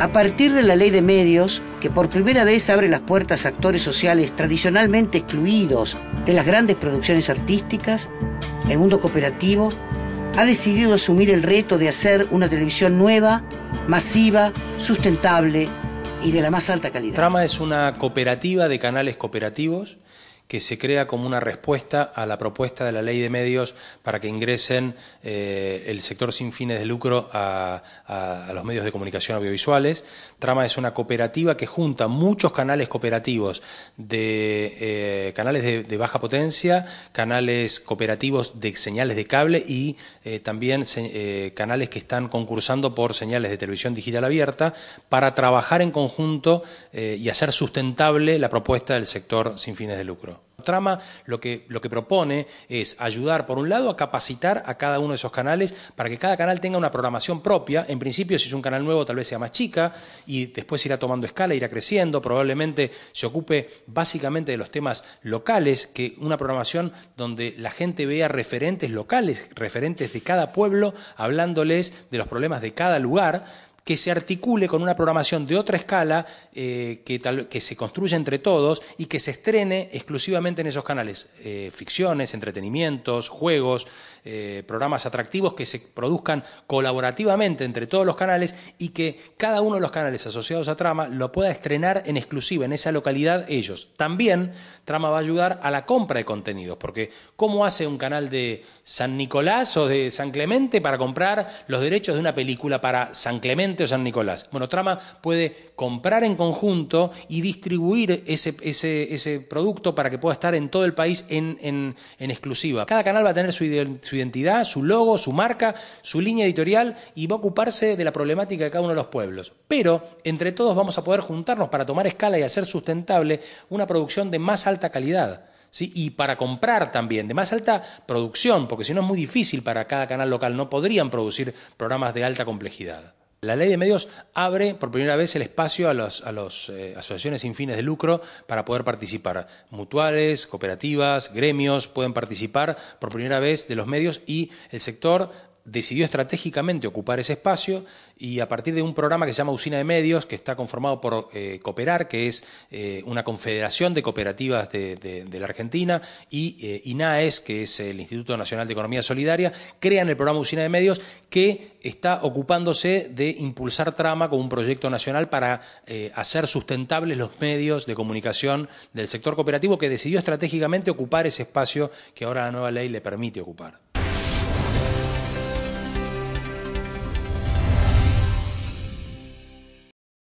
A partir de la ley de medios, que por primera vez abre las puertas a actores sociales tradicionalmente excluidos de las grandes producciones artísticas, el mundo cooperativo ha decidido asumir el reto de hacer una televisión nueva, masiva, sustentable y de la más alta calidad. Trama es una cooperativa de canales cooperativos que se crea como una respuesta a la propuesta de la ley de medios para que ingresen eh, el sector sin fines de lucro a, los medios de comunicación audiovisuales. Trama es una cooperativa que junta muchos canales cooperativos de eh, canales de, baja potencia, canales cooperativos de señales de cable y eh, también canales que están concursando por señales de televisión digital abierta para trabajar en conjunto y hacer sustentable la propuesta del sector sin fines de lucro. Trama lo que, lo que propone es ayudar, por un lado, a capacitar a cada uno de esos canales para que cada canal tenga una programación propia. En principio, si es un canal nuevo, tal vez sea más chica y después irá tomando escala, irá creciendo. Probablemente se ocupe básicamente de los temas locales, que una programación donde la gente vea referentes locales, referentes de cada pueblo, hablándoles de los problemas de cada lugar que se articule con una programación de otra escala eh, que, que, se construye entre todos y que se estrene exclusivamente en esos canales. Eh, ficciones, entretenimientos, juegos, eh, programas atractivos que se produzcan colaborativamente entre todos los canales y que cada uno de los canales asociados a Trama lo pueda estrenar en exclusiva en esa localidad ellos. También Trama va a ayudar a la compra de contenidos, porque ¿cómo hace un canal de San Nicolás o de San Clemente para comprar los derechos de una película para San Clemente o San Nicolás? Bueno, Trama puede comprar en conjunto y distribuir ese, ese, producto para que pueda estar en todo el país en, en exclusiva. Cada canal va a tener su, su identidad, su logo, su marca, su línea editorial y va a ocuparse de la problemática de cada uno de los pueblos. Pero entre todos vamos a poder juntarnos para tomar escala y hacer sustentable una producción de más alta calidad. ¿Sí? y para comprar también de más alta producción, porque si no es muy difícil para cada canal local, no podrían producir programas de alta complejidad. La ley de medios abre por primera vez el espacio a las a eh, asociaciones sin fines de lucro para poder participar. Mutuales, cooperativas, gremios pueden participar por primera vez de los medios y el sector decidió estratégicamente ocupar ese espacio y a partir de un programa que se llama Usina de Medios, que está conformado por eh, Cooperar, que es eh, una confederación de cooperativas de, la Argentina, y eh, INAES, que es el Instituto Nacional de Economía Solidaria, crean el programa Usina de Medios que está ocupándose de impulsar trama con un proyecto nacional para hacer sustentables los medios de comunicación del sector cooperativo que decidió estratégicamente ocupar ese espacio que ahora la nueva ley le permite ocupar.